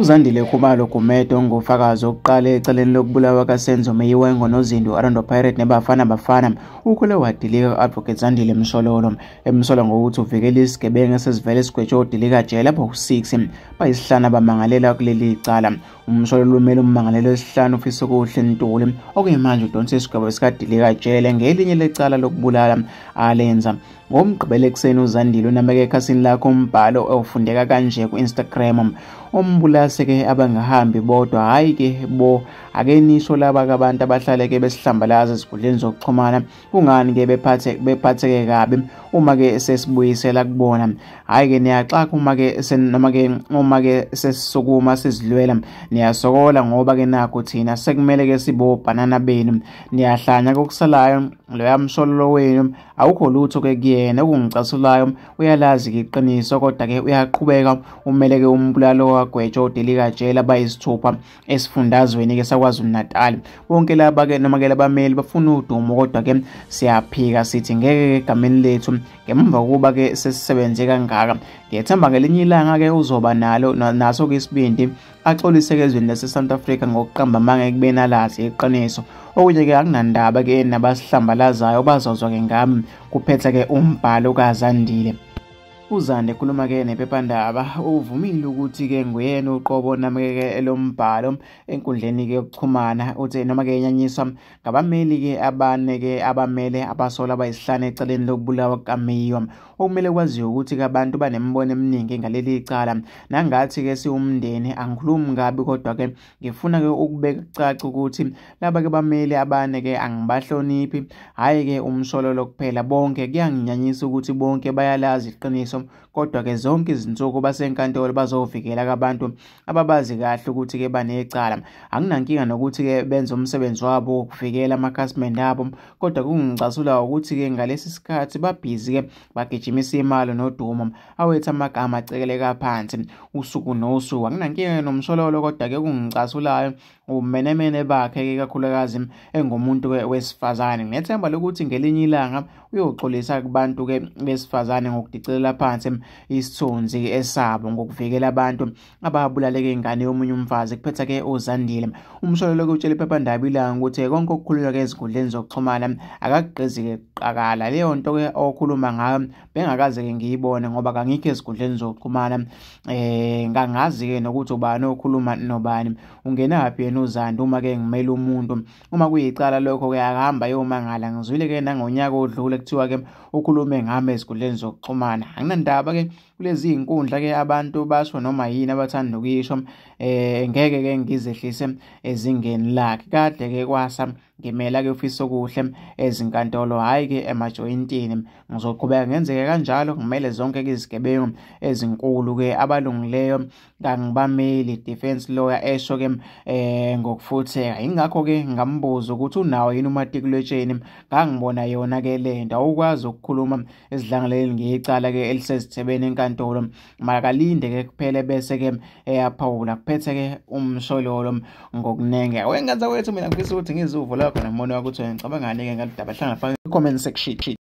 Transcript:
uzandile khumalo gumede ongufakazi okuqala eceleni lokubulawa kasenzo meyiwengo nozindu orlando pirate nebafana bafana ukhule wadilika u-advocate zandile msololo emsola ngokuthi uvikele isigebengu esesivele sigwetshe odilika jele lapho u-6 bayisihlanu abamangalela kuleli cala umsholo lumele ummangalelo esihlanu ufisa kuhle ntuli okuyimanje udonsa isigaba sikadelika tshele ngelinye lecala lokubulala alenza ngomgqibelo ekuseni uzandile unameke ekhasini lakho umbhalo ofundeka kanje ku-instagram umbulase-ke abangahambi bodwa hhayi-ke bo ake nisho laba-ke abantu abahlale-ke besihlambalaza ezikhundleni zokuxhumana kungani-ke bephatheke kabi uma-ke sesibuyisela kubona hhayi-ke niyaxaka uma-ke noma-ke uma-ke sesisukuma sizilwela niyasokola ngoba-ke nakho thina sekumele-ke sibobhanana benu niyahlanya kokusalayo loya msololo wenu awukho lutho-ke kuyena okungicasulayo uyalazi-ke iqiniso kodwa-ke uyaqhubeka umele-ke umbulalo kagwetsho udelikajela bayisithupha esifundazweni-ke sakwazulu natal bonke laba-ke noma-ke labameli bafuna udumo kodwa-ke siyaphika sithi ngeke-ke egameni lethu ngemva kokuba-ke sesisebenze kangaka ngiyethemba ngelinye ilanga-ke uzoba nalo naso-ke isibindi axolise-ke ezweni lase-south africa ngokuqamba amange ekubeni alazi iqiniso okunye ke akunandaba ke nabasihlambalazayo bazozwa ke ngami kuphetha ke umbhalo kazandile uzande khuluma-ke nephephandaba uvumile ukuthi-ke nguyena uqobo nameke lombhalo enkundleni-ke yokuchumana uthe noma-ke enyanyiswa ngabameli-ke abane-ke abamele abasola abayisihlanu eceleni lokubulawa kukamiwa okumele kwaziwe ukuthi-ke abantu banemibono eminingi ngaleli cala nangathi-ke siwumndeni angikhulumi kabi kodwa-ke ngifuna-ke ukubeka caca ukuthi laba-ke bameli abane-ke angibahloniphi hhayi-ke umsololo kuphela bonke kuyanginyanyisa ukuthi bonke bayalazi iqiniso kodwa-ke zonke izinsuku basenkantolo bazovikela-ke abantu ababazi kahle ukuthi-ke banecala anginankinga nokuthi-ke benze umsebenzi wabo wokuvikela amakhasimende abo kodwa kungicasula ukuthi-ke ngalesi sikhathi babhizi-ke bagijimisa imali nodumo awethu amagama acekeleka phansi usuku nosuku anginankinga nomsololo kodwa-ke kungicasulayo umenemene bakhe-ke kakhulukazi engumuntu-ke wesifazane nethemba lokuthi ngelinye ilanga uyoxolisa kubantu-ke besifazane ngokudicilela phansi isithunzi esabo ngokuvikela abantu ababulaleke ingane yomunye umfazi kuphetha-ke ozandile umsholelo-ke utshela iphephandaba ilanga ukuthi konke okukhulunywa-ke ezinkundleni zokuxhumana akakugqizi-ke kuqakala leyo nto-ke okhuluma ngayo bengakaze-ke ngiyibone ngoba kangikho ezinkundleni zokuxhumana um eh, ngangazi-ke nokuthi ubani okhuluma nobani ungenaphi yena uZanda uma-ke ngimele umuntu uma kuyicala lokho-ke akahamba yomangala ngizwile-ke nangonyaka odlule kuthiwa-ke ukhulume ngami ezikhundleni zokuxhumana anginandaba-ke kulezi iy'nkundla-ke abantu basho noma yini abathanda ukuyisho um ngeke-ke ngizehlise ezingeni lakhe kade-ke kwasa ngimela ke ufisa okuhle ezinkantolo hhayi ke emajoyintini ngizoqhubeka ngenzeke kanjalo ngimele zonke ke izigebengu ezinkulu ke abalungileyo kangibameli defense lawyer esho ke um ngokufutheka yingakho ke ngambuza ukuthi unawo yini umatikuletsheni ngangibona yona ke le nto awukwazi ukukhuluma esidlangaleli ngiyicala ke elisezithebeni enkantolo makalinde ke kuphele bese ke eyaphawula kuphethe ke umsholo ngololo ngokunenge wengaza wethu mina ngifisa ukuthi ngizuvo la kodwa nambona ngicabangani-ke comment section